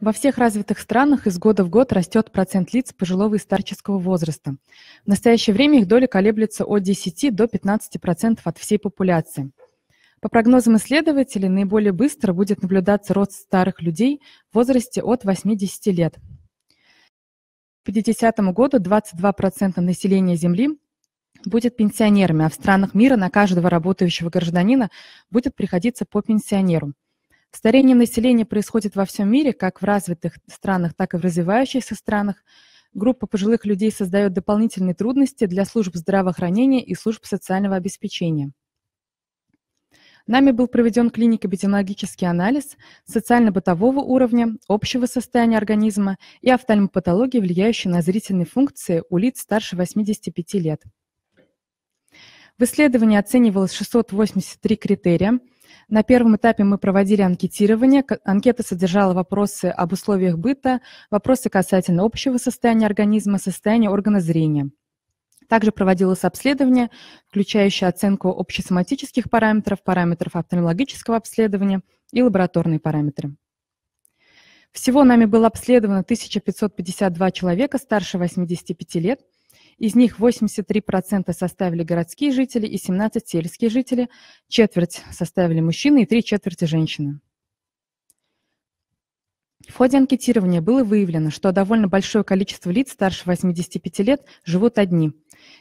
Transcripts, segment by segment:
Во всех развитых странах из года в год растет процент лиц пожилого и старческого возраста. В настоящее время их доля колеблется от 10 до 15% процентов от всей популяции. По прогнозам исследователей, наиболее быстро будет наблюдаться рост старых людей в возрасте от 80 лет. К 50 году 22% процента населения Земли будет пенсионерами, а в странах мира на каждого работающего гражданина будет приходиться по пенсионеру – Старение населения происходит во всем мире, как в развитых странах, так и в развивающихся странах. Группа пожилых людей создает дополнительные трудности для служб здравоохранения и служб социального обеспечения. Нами был проведен клинико-бетиологический анализ социально-бытового уровня, общего состояния организма и офтальмопатологии, влияющей на зрительные функции у лиц старше 85 лет. В исследовании оценивалось 683 критерия – на первом этапе мы проводили анкетирование. Анкета содержала вопросы об условиях быта, вопросы касательно общего состояния организма, состояния органа зрения. Также проводилось обследование, включающее оценку общесоматических параметров, параметров офтальмологического обследования и лабораторные параметры. Всего нами было обследовано 1552 человека старше 85 лет – из них 83% составили городские жители и 17% сельские жители, четверть составили мужчины и три четверти женщины. В ходе анкетирования было выявлено, что довольно большое количество лиц старше 85 лет живут одни.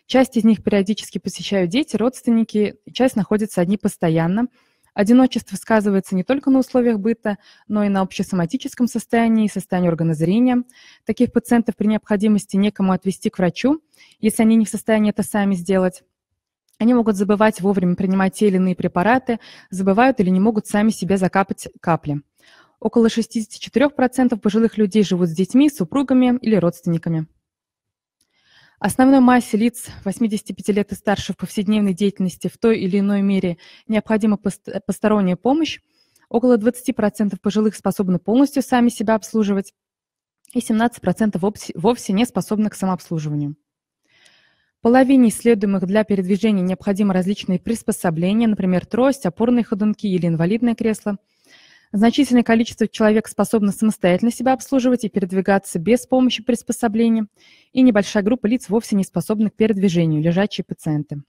Часть из них периодически посещают дети, родственники, часть находится одни постоянно – Одиночество сказывается не только на условиях быта, но и на общесоматическом состоянии и состоянии органа зрения. Таких пациентов при необходимости некому отвести к врачу, если они не в состоянии это сами сделать. Они могут забывать вовремя принимать те или иные препараты, забывают или не могут сами себе закапать капли. Около 64% пожилых людей живут с детьми, супругами или родственниками. Основной массе лиц 85 лет и старше в повседневной деятельности в той или иной мере необходима посторонняя помощь. Около 20% пожилых способны полностью сами себя обслуживать, и 17% вовсе, не способны к самообслуживанию. Половине исследуемых для передвижения необходимы различные приспособления, например, трость, опорные ходунки или инвалидное кресло – Значительное количество человек способно самостоятельно себя обслуживать и передвигаться без помощи приспособлений, и небольшая группа лиц вовсе не способна к передвижению, лежачие пациенты.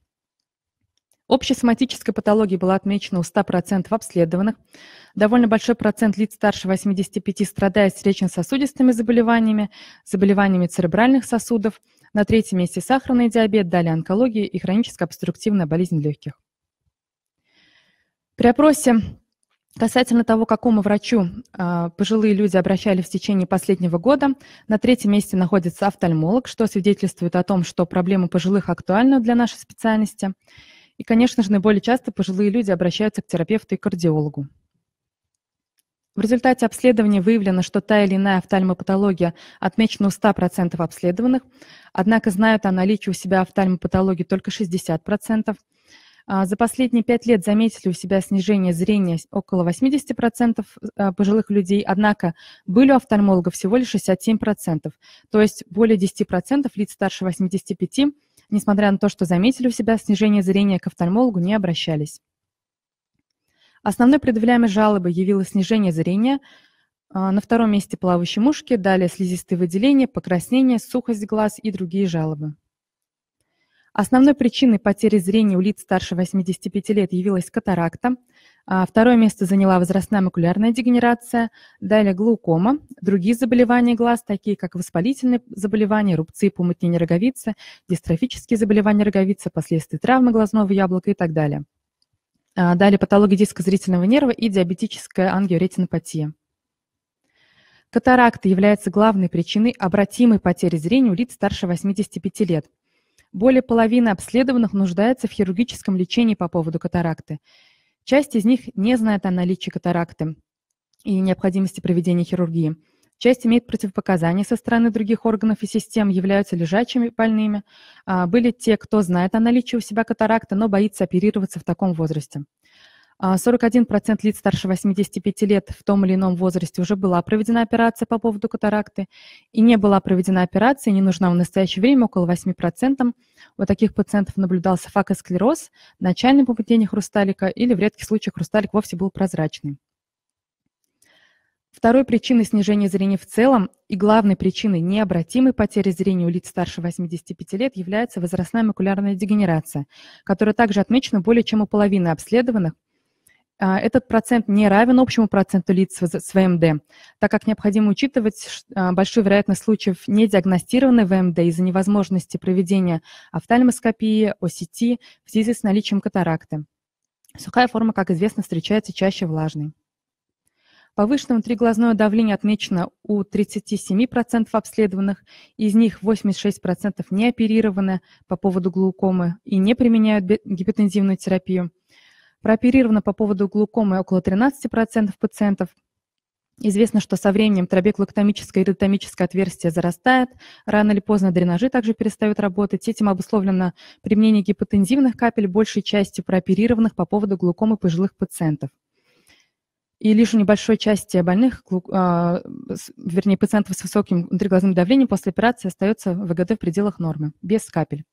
Общая соматическая патология была отмечена у 100% обследованных. Довольно большой процент лиц старше 85 страдает сердечно-сосудистыми заболеваниями, заболеваниями церебральных сосудов. На третьем месте сахарный диабет, далее онкология и хроническая обструктивная болезнь легких. При опросе Касательно того, к какому врачу э, пожилые люди обращались в течение последнего года, на третьем месте находится офтальмолог, что свидетельствует о том, что проблема пожилых актуальна для нашей специальности. И, конечно же, наиболее часто пожилые люди обращаются к терапевту и кардиологу. В результате обследования выявлено, что та или иная офтальмопатология отмечена у 100% обследованных, однако знают о наличии у себя офтальмопатологии только 60%. А, за последние пять лет заметили у себя снижение зрения около 80% а, пожилых людей, однако были у офтальмологов всего лишь 67%, то есть более 10% лиц старше 85, несмотря на то, что заметили у себя снижение зрения, к офтальмологу не обращались. Основной предъявляемой жалобой явилось снижение зрения, а, на втором месте плавающие мушки, далее слизистые выделения, покраснение, сухость глаз и другие жалобы. Основной причиной потери зрения у лиц старше 85 лет явилась катаракта. А, второе место заняла возрастная макулярная дегенерация, далее глаукома, другие заболевания глаз, такие как воспалительные заболевания, рубцы и помутнение роговицы, дистрофические заболевания роговицы, последствия травмы глазного яблока и так далее. А, далее патология диска зрительного нерва и диабетическая ангиоретинопатия. Катаракта является главной причиной обратимой потери зрения у лиц старше 85 лет – более половины обследованных нуждается в хирургическом лечении по поводу катаракты. Часть из них не знает о наличии катаракты и необходимости проведения хирургии. Часть имеет противопоказания со стороны других органов и систем, являются лежачими больными. А, были те, кто знает о наличии у себя катаракты, но боится оперироваться в таком возрасте. 41% а, лиц старше 85 лет в том или ином возрасте уже была проведена операция по поводу катаракты, и не была проведена операция, не нужна в настоящее время около 8%. У таких пациентов наблюдался факосклероз, начальное попадение хрусталика или в редких случаях хрусталик вовсе был прозрачный. Второй причиной снижения зрения в целом и главной причиной необратимой потери зрения у лиц старше 85 лет является возрастная макулярная дегенерация, которая также отмечена более чем у половины обследованных – а, этот процент не равен общему проценту лиц с ВМД, так как необходимо учитывать а, большую вероятность случаев недиагностированной ВМД из-за невозможности проведения офтальмоскопии, ОСТ в связи с наличием катаракты. Сухая форма, как известно, встречается чаще влажной. Повышенное внутриглазное давление отмечено у 37% обследованных, из них 86% не оперированы по поводу глаукомы и не применяют гипотензивную терапию. Прооперировано по поводу глукомы около 13% пациентов. Известно, что со временем трабеклоктомическое и ритомическое отверстие зарастает, рано или поздно дренажи также перестают работать. Этим обусловлено применение гипотензивных капель большей части прооперированных по поводу глукомы пожилых пациентов. И лишь у небольшой части больных, а, вернее, пациентов с высоким внутриглазным давлением после операции остается ВГД в пределах нормы, без капель.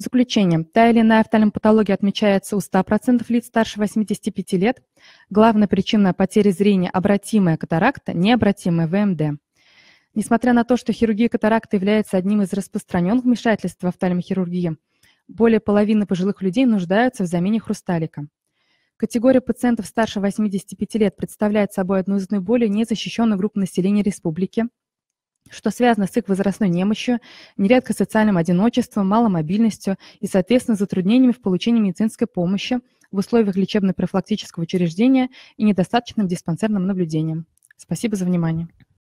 В заключение. Та или иная офтальмопатология отмечается у 100% лиц старше 85 лет. Главная причина потери зрения – обратимая катаракта, необратимая ВМД. Несмотря на то, что хирургия катаракта является одним из распространенных вмешательств в офтальмохирургии, более половины пожилых людей нуждаются в замене хрусталика. Категория пациентов старше 85 лет представляет собой одну из наиболее незащищенных групп населения республики – что связано с их возрастной немощью, нередко социальным одиночеством, маломобильностью и, соответственно, затруднениями в получении медицинской помощи в условиях лечебно-профилактического учреждения и недостаточным диспансерным наблюдением. Спасибо за внимание.